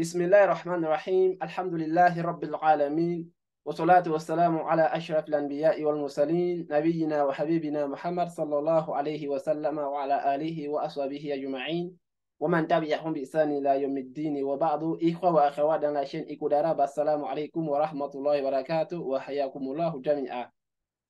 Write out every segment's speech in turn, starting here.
بسم الله الرحمن الرحيم الحمد لله رب العالمين والصلاة والسلام على أشرف الأنبياء والمرسلين نبينا وحبيبنا محمد صلى الله عليه وسلم وعلى آله وأصحابه أجمعين ومن تبعهم بإحسان إلى يوم الدين وبعض إخوة وأخوات لا شيء إقدار السلام عليكم ورحمة الله وبركاته وحياكم الله جميعا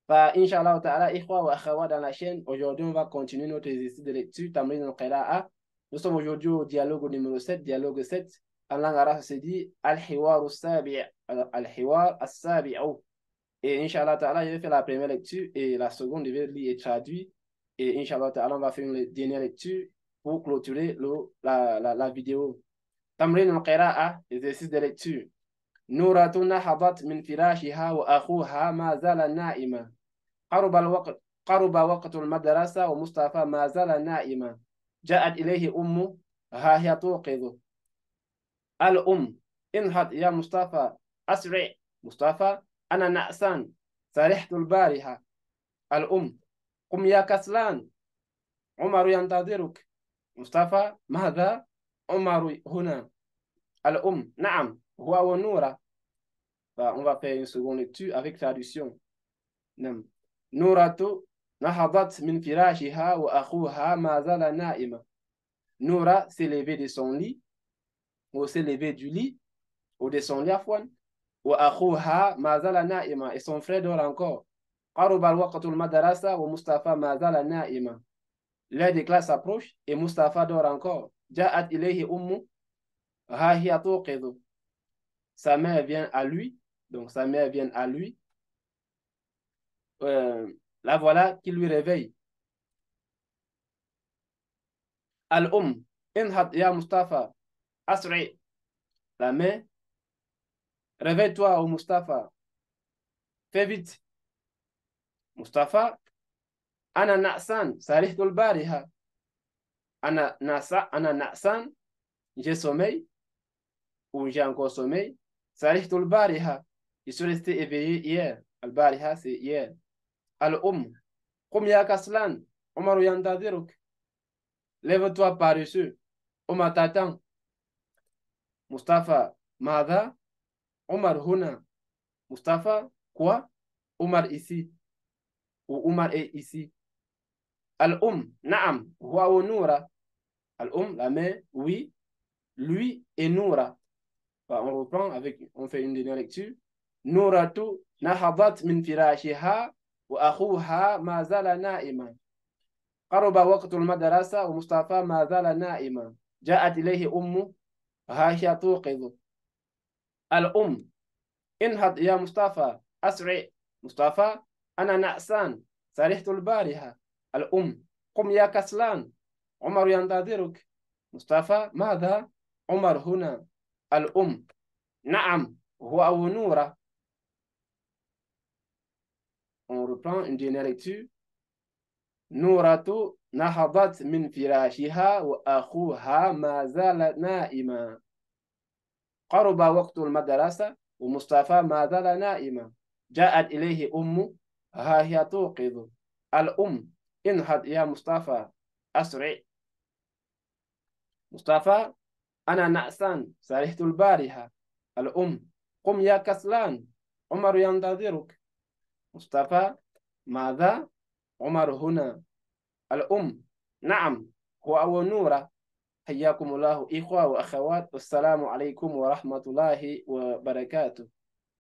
فإن شاء الله تعالى إخوة وأخوات لا شيء chaîne, aujourd'hui on va continuer notre exercice de lecture Tamrin al-Qira'a. Nous sommes aujourd'hui au dialogue numéro 7, dialogue 7, اللغة سيدي الحوار السابع الحوار السابع et Inch'Allah Ta'ala je vais faire la première lecture et la seconde je vais lire et traduire et Inch'Allah Ta'ala on va faire une dernière lecture pour clôturer le, la, la, la vidéo تمرين القراءة exercice de lecture نورة نهضت من فراشها وأخوها ما زال نائما قرب الوقت قرب وقت المدرسة ومصطفى ما زال نائما جاءت إليه أمه ها هي توقظه الأم انهض يا مصطفى أسرع مصطفى أنا نأسان سرحت البارحة الأم قم يا كسلان عمر ينتظرك مصطفى ماذا عمر هنا الأم نعم هو ونورة فأنا va faire une أفك lecture avec نعم نورة نهضت من فراشها وأخوها ما زال نائما نورة سيليفي دي سون لي ou s'est levé du lit, ou de à lit, ou akhuha mazala na'ima, et son frère dort encore. Qaruba al madarasa, ou Mustafa mazala na'ima. L'heure des classes approche, et Mustafa dort encore. Ja'at ilayhi ummu, hahiya kedo Sa mère vient à lui, donc sa mère vient à lui. Euh, la voilà qui lui réveille. Al-um, inhat ya Mustafa, Asri, ah, la main. Réveille-toi, au Mustapha. Fais vite. Mustapha, Ana Nassan, Sarihtul Bariha. Ana Nasa, Ana naçan. j'ai sommeil, ou j'ai encore sommeil. Sarihtul Bariha, Il se resté éveillé hier. Al-Bariha, c'est hier. Al-Um, Kumya Kaslan, Omar Yandadiruk. Lève-toi O ma t'attend. Mustafa Mada, Omar Huna. Mustafa, quoi Omar ici. Ou Omar est ici. Al-Um, Naam, Huwa Noura. Al-Um, la main, oui. Lui et Noura. Bah, on reprend, avec, on fait une dernière lecture. tu nahabat min firashiha, ou Akhuha, Mazala Na'iman. قرب وقت المدرسة ومصطفى ما زال نائما جاءت إليه أمه هاشا توقظ الأم انهض يا مصطفى أسرع مصطفى أنا نعسان سرحت البارحة الأم قم يا كسلان عمر ينتظرك مصطفى ماذا عمر هنا الأم نعم هو أو نورة On reprend une dernière lecture. نورة نهضت من فراشها وأخوها ما زال نائما قرب وقت المدرسة ومصطفى ما زال نائما جاءت إليه أمه ها هي توقظ الأم انهض يا مصطفى أسرع مصطفى أنا نأسان سرحت البارحة الأم قم يا كسلان عمر ينتظرك مصطفى ماذا عمر هنا الأم نعم هو أبو نورة حياكم الله إخوة وأخوات والسلام عليكم ورحمة الله وبركاته